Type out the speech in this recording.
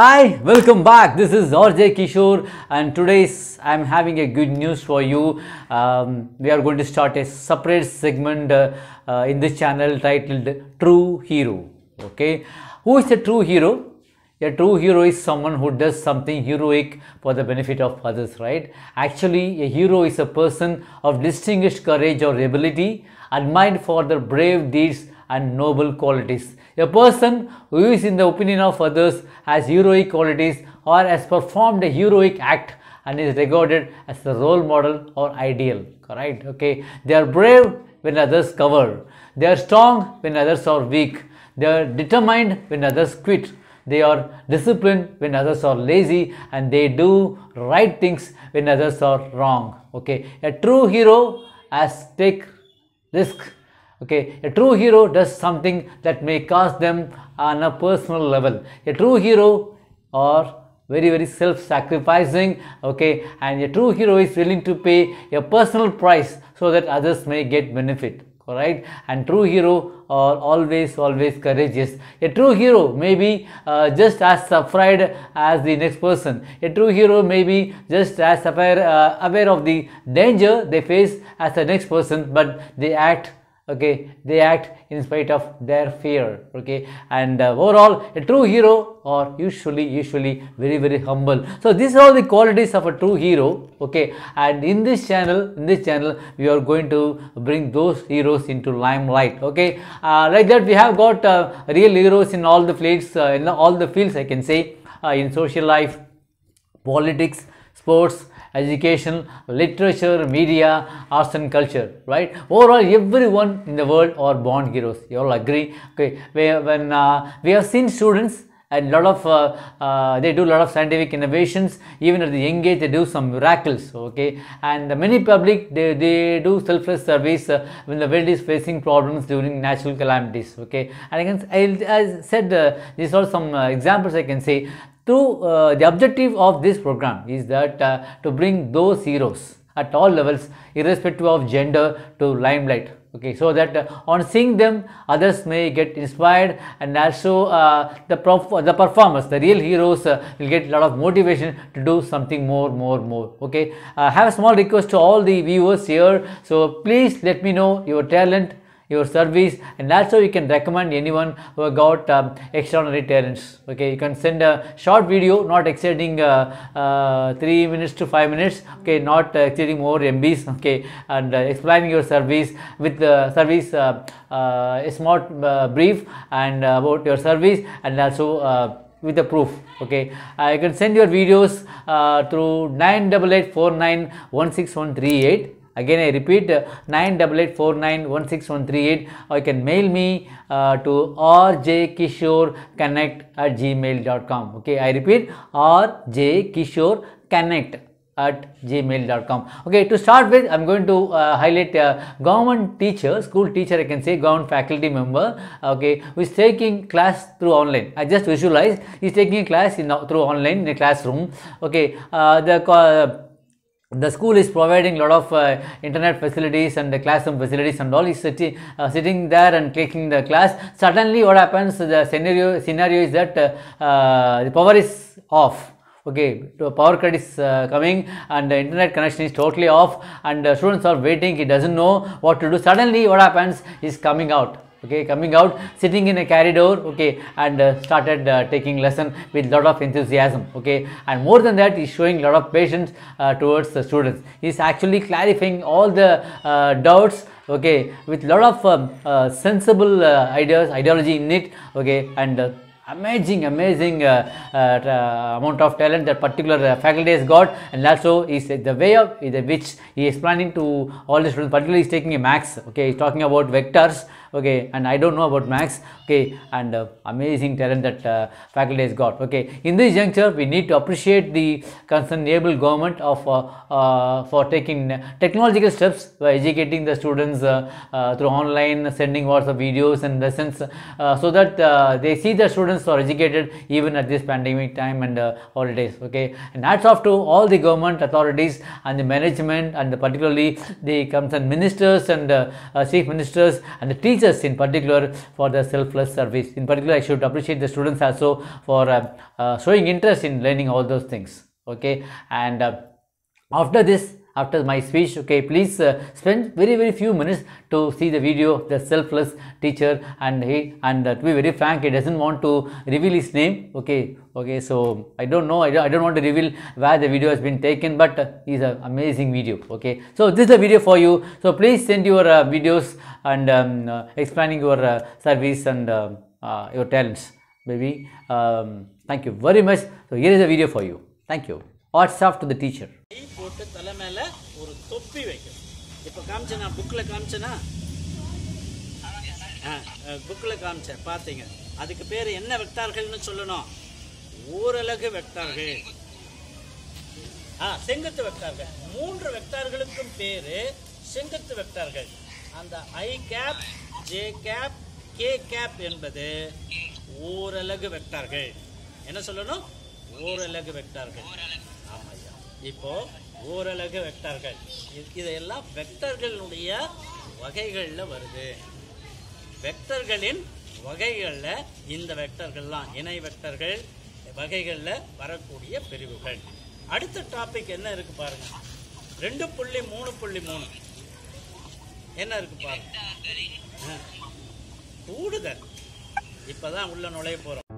Hi, welcome back. This is Orjay Kishore and today's I'm having a good news for you. Um, we are going to start a separate segment uh, uh, in this channel titled True Hero. Okay, who is a true hero? A true hero is someone who does something heroic for the benefit of others, right? Actually, a hero is a person of distinguished courage or ability, admired for their brave deeds and noble qualities. A person who is in the opinion of others has heroic qualities or has performed a heroic act and is regarded as a role model or ideal. Correct? Okay. They are brave when others cover. They are strong when others are weak. They are determined when others quit. They are disciplined when others are lazy and they do right things when others are wrong. Okay. A true hero has take risk okay a true hero does something that may cause them on a personal level a true hero or very very self-sacrificing okay and a true hero is willing to pay a personal price so that others may get benefit Right and true hero are always always courageous a true hero may be uh, just as afraid as the next person a true hero may be just as aware, uh, aware of the danger they face as the next person but they act okay they act in spite of their fear okay and uh, overall a true hero or usually usually very very humble so these are all the qualities of a true hero okay and in this channel in this channel we are going to bring those heroes into limelight okay uh, like that we have got uh, real heroes in all the fields uh, in all the fields i can say uh, in social life politics sports education, literature, media, arts and culture, right? Overall, everyone in the world are born heroes. You all agree? Okay, when uh, we have seen students and lot of uh, uh, they do lot of scientific innovations even at the young age they do some miracles okay and many public they, they do selfless service uh, when the world is facing problems during natural calamities okay and again i, I said uh, these are some uh, examples i can say so uh, the objective of this program is that uh, to bring those heroes at all levels irrespective of gender to limelight okay so that uh, on seeing them others may get inspired and also uh, the the performers the real heroes uh, will get a lot of motivation to do something more more more okay i uh, have a small request to all the viewers here so please let me know your talent your service and also you can recommend anyone who got um, extraordinary talents okay you can send a short video not exceeding uh, uh 3 minutes to 5 minutes okay not exceeding more mbs okay and uh, explaining your service with the service uh, smart brief and about your service and also with the proof okay uh, you can send your videos uh, through nine double eight four nine one six one three eight again I repeat uh, 9884916138 or you can mail me uh, to rjkishoreconnect at gmail.com okay I repeat rjkishoreconnect at gmail.com okay to start with i'm going to uh, highlight uh, government teacher school teacher i can say government faculty member okay who is taking class through online i just visualize he's taking class in through online in a classroom okay uh, the the school is providing a lot of uh, internet facilities and the classroom facilities and all is sitting uh, sitting there and taking the class suddenly what happens the scenario scenario is that uh, uh the power is off okay the power cut is uh, coming and the internet connection is totally off and the students are waiting he doesn't know what to do suddenly what happens is coming out okay coming out sitting in a corridor okay and uh, started uh, taking lesson with lot of enthusiasm okay and more than that he's showing lot of patience uh, towards the students he's actually clarifying all the uh, doubts okay with lot of um, uh, sensible uh, ideas ideology in it okay and amazing amazing uh, uh, uh, amount of talent that particular faculty has got and also is the way of which he is planning to all the students particularly is taking a max okay he's talking about vectors okay and i don't know about max okay and uh, amazing talent that uh, faculty has got okay in this juncture we need to appreciate the concernable government of uh, for taking technological steps by educating the students through online sending whatsapp videos and lessons so that they see the students or are educated even at this pandemic time and uh, holidays okay and hats off to all the government authorities and the management and the particularly the concerned ministers and uh, uh, chief ministers and the teachers in particular for their selfless service in particular i should appreciate the students also for uh, uh, showing interest in learning all those things okay and uh, after this after my speech okay please uh, spend very very few minutes to see the video the selfless teacher and he and uh, to be very frank he doesn't want to reveal his name okay okay so i don't know I don't, I don't want to reveal where the video has been taken but uh, an amazing video okay so this is a video for you so please send your uh, videos and um, uh, explaining your uh, service and um, uh, your talents maybe um, thank you very much so here is a video for you thank you hats off to the teacher போட்டு தலை மேலே ஒரு தொப்பி வைக்கணும் இப்போ காமிச்சேனா புக்கில் காமிச்சேனா புக்கில் காமிச்சேன் பார்த்தீங்க அதுக்கு பேர் என்ன வெக்டார்கள்னு சொல்லணும் ஓரலகு வெக்டார்கள் ஆ செங்குத்து வெக்டார்கள் மூன்று வெக்டார்களுக்கும் பேர் செங்குத்து வெக்டார்கள் அந்த I cap J cap K cap என்பது ஓரலகு வெக்டார்கள் என்ன சொல்லணும் ஓரலகு வெக்டார்கள் இப்போ ஓரலகு வெக்டர்கள் இதெல்லாம் வெக்டர்களுடைய வகைகளில் வருது வெக்டர்களின் வகைகளில் இந்த வெக்டர்கள்லாம் இணை வெக்டர்கள் வகைகளில் வரக்கூடிய பிரிவுகள் அடுத்த டாபிக் என்ன இருக்கு பாருங்க ரெண்டு புள்ளி மூணு புள்ளி மூணு என்ன இருக்கு பாருங்க கூடுதல் இப்போதான் உள்ள நுழைய போகிறோம்